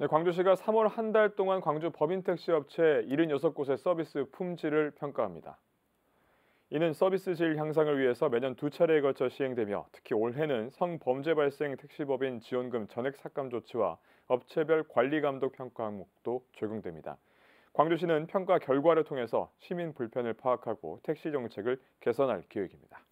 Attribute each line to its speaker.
Speaker 1: 네, 광주시가 3월 한 달 동안 광주 법인택시 업체 76곳의 서비스 품질을 평가합니다. 이는 서비스 질 향상을 위해서 매년 두 차례에 걸쳐 시행되며 특히 올해는 성범죄 발생 택시법인 지원금 전액 삭감 조치와 업체별 관리 감독 평가 항목도 적용됩니다. 광주시는 평가 결과를 통해서 시민 불편을 파악하고 택시 정책을 개선할 계획입니다.